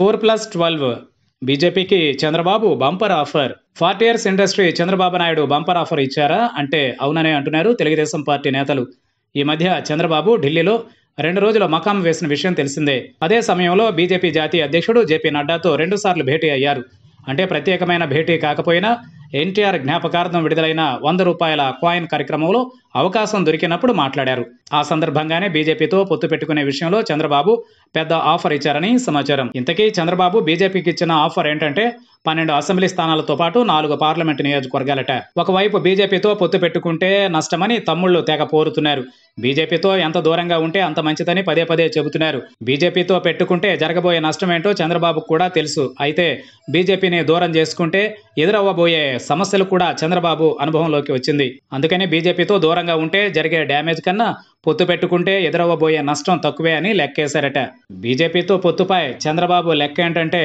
four plus twelve బీజేపీకి Chandrababu bumper offer forty years industry Chandrababu Naidu bumper offer ఇచ్చారా అంటే అవుననే అంటున్నారు తెలుగుదేశం పార్టీ నేతలు ఈ మధ్య చంద్రబాబు ఢిల్లీలో రెండు రోజుల మకాం వేసిన విషయం తెలిసిందే అదే సమయంలో బీజేపీ జాతీయ అధ్యక్షుడు జేపీ నడ్డాతో రెండుసార్లు భేటీ అయ్యారు అంటే ప్రత్యేకమైన భేటీ కాకపోయినా ఎన్టీఆర్ జ్ఞాపకార్థం విడుదలైన వంద రూపాయల కాయిన్ కార్యక్రమంలో అవకాశం దొరికినప్పుడు మాట్లాడారు ఆ సందర్భంగానే బీజేపీతో పొత్తు పెట్టుకునే విషయంలో చంద్రబాబు పెద్ద ఆఫర్ ఇచ్చారని సమాచారం ఇంతకీ చంద్రబాబు బీజేపీకి ఇచ్చిన ఆఫర్ ఏంటంటే పన్నెండు అసెంబ్లీ స్థానాలతో పాటు నాలుగు పార్లమెంటు నియోజకవర్గాలట ఒకవైపు బీజేపీతో పొత్తు పెట్టుకుంటే నష్టమని తమ్ముళ్ళు తెగ పోరుతున్నారు బీజేపీతో ఎంత దూరంగా ఉంటే అంత మంచిదని పదే పదే చెబుతున్నారు బీజేపీతో పెట్టుకుంటే జరగబోయే నష్టమేంటో చంద్రబాబు కూడా తెలుసు అయితే బీజేపీని దూరం చేసుకుంటే ఎదురవ్వబోయే సమస్యలు కూడా చంద్రబాబు అనుభవంలోకి వచ్చింది అందుకని బీజేపీతో దూరంగా ఉంటే జరిగే డ్యామేజ్ కన్నా పొత్తు పెట్టుకుంటే ఎదురవ్వబోయే నష్టం తక్కువే అని లెక్కేశారట బీజేపీతో పొత్తుపై చంద్రబాబు లెక్క ఏంటంటే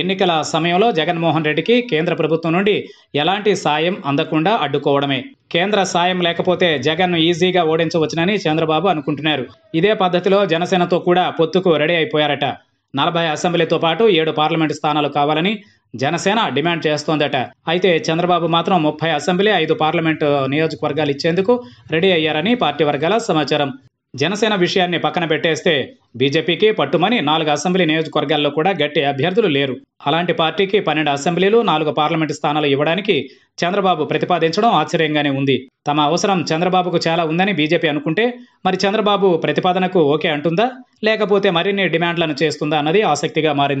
ఎన్నికల సమయంలో జగన్మోహన్ రెడ్డికి కేంద్ర ప్రభుత్వం నుండి ఎలాంటి సాయం అందకుండా అడ్డుకోవడమే కేంద్ర సాయం లేకపోతే జగన్ ఈజీగా ఓడించవచ్చునని చంద్రబాబు అనుకుంటున్నారు ఇదే పద్ధతిలో జనసేనతో కూడా పొత్తుకు రెడీ అయిపోయారట నలభై అసెంబ్లీతో పాటు ఏడు పార్లమెంటు స్థానాలు కావాలని జనసేన డిమాండ్ చేస్తోందట అయితే చంద్రబాబు మాత్రం ముప్పై అసెంబ్లీ ఐదు పార్లమెంటు నియోజకవర్గాలు ఇచ్చేందుకు రెడీ అయ్యారని పార్టీ వర్గాల సమాచారం జనసేన విషయాన్ని పక్కన పెట్టేస్తే బీజేపీకి పట్టుమని నాలుగు అసెంబ్లీ నియోజకవర్గాల్లో కూడా గట్టి అభ్యర్థులు లేరు అలాంటి పార్టీకి పన్నెండు అసెంబ్లీలు నాలుగు పార్లమెంటు స్థానాలు ఇవ్వడానికి చంద్రబాబు ప్రతిపాదించడం ఆశ్చర్యంగానే ఉంది తమ అవసరం చంద్రబాబుకు చాలా ఉందని బీజేపీ అనుకుంటే మరి చంద్రబాబు ప్రతిపాదనకు ఓకే అంటుందా లేకపోతే మరిన్ని డిమాండ్లను చేస్తుందా అన్నది ఆసక్తిగా మారింది